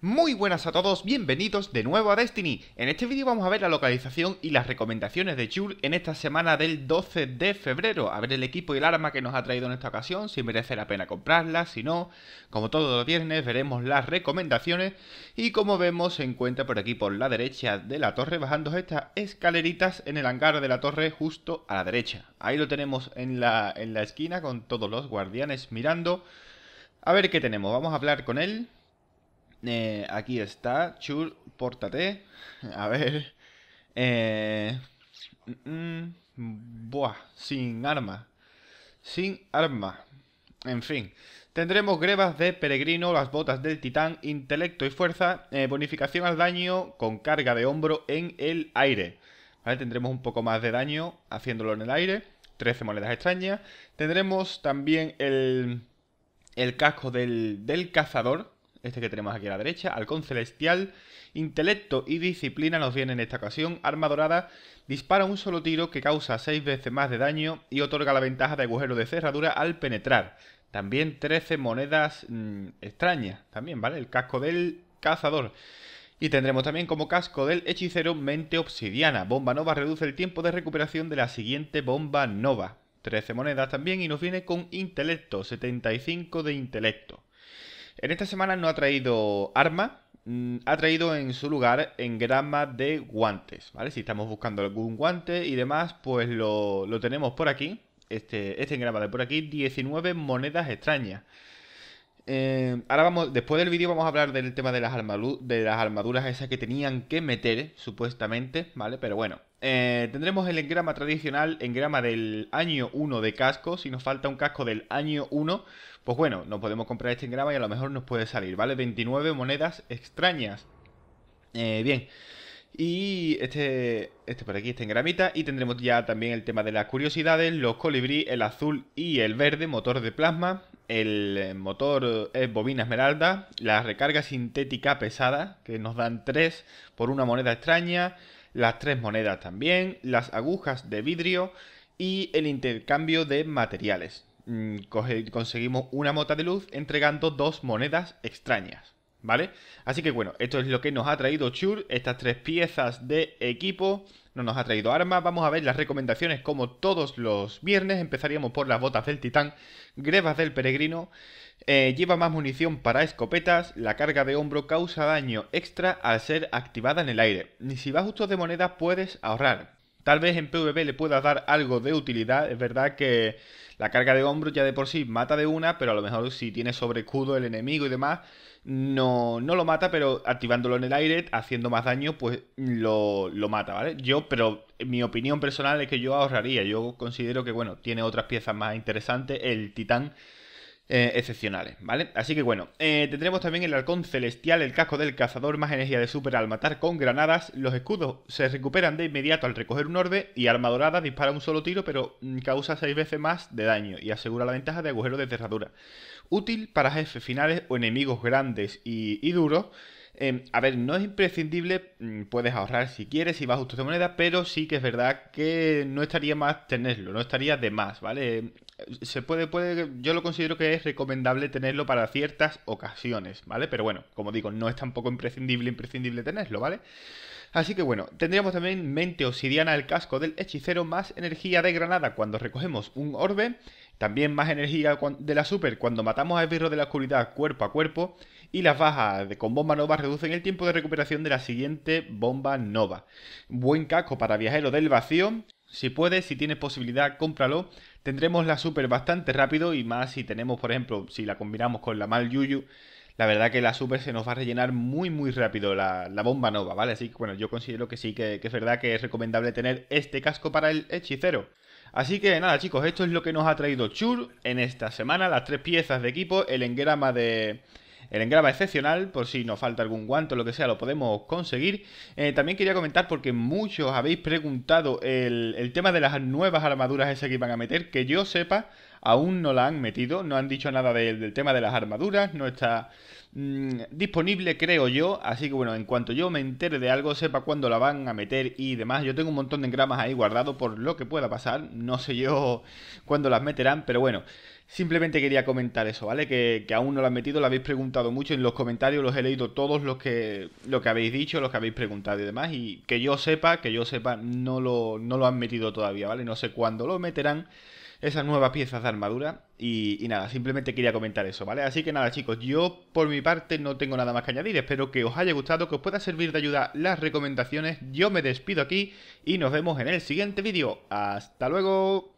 Muy buenas a todos, bienvenidos de nuevo a Destiny. En este vídeo vamos a ver la localización y las recomendaciones de Chul en esta semana del 12 de febrero. A ver el equipo y el arma que nos ha traído en esta ocasión, si merece la pena comprarla, si no. Como todos los viernes veremos las recomendaciones y como vemos se encuentra por aquí por la derecha de la torre bajando estas escaleritas en el hangar de la torre justo a la derecha. Ahí lo tenemos en la, en la esquina con todos los guardianes mirando. A ver qué tenemos, vamos a hablar con él eh, aquí está, Chur, pórtate. A ver. Eh, mm, mm, buah, sin arma. Sin arma. En fin. Tendremos grebas de peregrino, las botas del titán, intelecto y fuerza, eh, bonificación al daño con carga de hombro en el aire. ¿Vale? Tendremos un poco más de daño haciéndolo en el aire. 13 monedas extrañas. Tendremos también el, el casco del cazador, este que tenemos aquí a la derecha, halcón celestial, intelecto y disciplina nos viene en esta ocasión, arma dorada, dispara un solo tiro que causa 6 veces más de daño y otorga la ventaja de agujero de cerradura al penetrar. También 13 monedas mm, extrañas, también, ¿vale? El casco del cazador. Y tendremos también como casco del hechicero Mente Obsidiana. Bomba Nova reduce el tiempo de recuperación de la siguiente Bomba Nova. 13 monedas también y nos viene con intelecto, 75 de intelecto. En esta semana no ha traído arma, mm, ha traído en su lugar grama de guantes, ¿vale? Si estamos buscando algún guante y demás, pues lo, tenemos por aquí, este, este engrama de por aquí, 19 monedas extrañas. Eh, ahora vamos, después del vídeo vamos a hablar del tema de las, de las armaduras esas que tenían que meter, supuestamente, ¿vale? Pero bueno, eh, tendremos el engrama tradicional, engrama del año 1 de casco. Si nos falta un casco del año 1, pues bueno, nos podemos comprar este engrama y a lo mejor nos puede salir, ¿vale? 29 monedas extrañas. Eh, bien. Y este, este por aquí, este engramita. Y tendremos ya también el tema de las curiosidades, los colibrí, el azul y el verde, motor de plasma, el eh, motor es bobina esmeralda, la recarga sintética pesada, que nos dan 3 por una moneda extraña, las tres monedas también, las agujas de vidrio y el intercambio de materiales. Mm, conseguimos una mota de luz entregando dos monedas extrañas. ¿Vale? Así que bueno, esto es lo que nos ha traído Chur, estas tres piezas de equipo, no nos ha traído armas, vamos a ver las recomendaciones como todos los viernes, empezaríamos por las botas del titán, grebas del peregrino, eh, lleva más munición para escopetas, la carga de hombro causa daño extra al ser activada en el aire, ni si vas justo de moneda puedes ahorrar, Tal vez en PvP le pueda dar algo de utilidad. Es verdad que la carga de hombros ya de por sí mata de una, pero a lo mejor si tiene sobre escudo el enemigo y demás, no, no lo mata, pero activándolo en el aire, haciendo más daño, pues lo, lo mata, ¿vale? Yo, pero mi opinión personal es que yo ahorraría. Yo considero que, bueno, tiene otras piezas más interesantes. El titán eh, excepcionales, ¿vale? Así que bueno, eh, tendremos también el halcón celestial, el casco del cazador, más energía de super al matar con granadas, los escudos se recuperan de inmediato al recoger un orbe y arma dispara un solo tiro pero mm, causa 6 veces más de daño y asegura la ventaja de agujero de cerradura. Útil para jefes finales o enemigos grandes y, y duros Em, a ver, no es imprescindible, mm, puedes ahorrar si quieres, y vas a de moneda, pero sí que es verdad que no estaría más tenerlo, no estaría de más, ¿vale? Em, se puede, puede, yo lo considero que es recomendable tenerlo para ciertas ocasiones, ¿vale? Pero bueno, como digo, no es tampoco imprescindible, imprescindible tenerlo, ¿vale? Así que bueno, tendríamos también mente obsidiana el casco del hechicero más energía de granada cuando recogemos un orbe, también más energía de la super cuando matamos a esbirro de la oscuridad cuerpo a cuerpo, y las bajas con bomba nova reducen el tiempo de recuperación de la siguiente bomba nova. Buen casco para viajero del vacío. Si puedes, si tienes posibilidad, cómpralo. Tendremos la super bastante rápido y más si tenemos, por ejemplo, si la combinamos con la mal Yuyu, la verdad que la super se nos va a rellenar muy muy rápido la, la bomba nova, ¿vale? Así que bueno, yo considero que sí, que, que, es verdad que es recomendable tener este casco para el hechicero. Así que nada chicos, esto es lo que nos ha traído Chur en esta semana, las tres piezas de equipo, el engrama de, el engrama excepcional, por si nos falta algún guante o lo que sea, lo podemos conseguir. Eh, también quería comentar, porque muchos habéis preguntado el, tema de las nuevas armaduras esas que iban a meter, que yo sepa, aún no la han metido, no han dicho nada del tema de las armaduras, no está mm, disponible, creo yo. Así que bueno, en cuanto yo me entere de algo, sepa cuándo la van a meter y demás. Yo tengo un montón de engramas ahí guardado por lo que pueda pasar, no sé yo cuándo las meterán, pero bueno. Simplemente quería comentar eso, ¿vale? Que, aún no lo han metido, lo habéis preguntado mucho en los comentarios, los he leído todos los que, lo que habéis dicho, los que habéis preguntado y demás. Y que yo sepa, que yo sepa, no lo, no lo han metido todavía, ¿vale? No sé cuándo lo meterán esas nuevas piezas de armadura. Y, y, nada, simplemente quería comentar eso, ¿vale? Así que nada, chicos, yo por mi parte no tengo nada más que añadir. Espero que os haya gustado, que os pueda servir de ayuda las recomendaciones. Yo me despido aquí y nos vemos en el siguiente vídeo. ¡Hasta luego!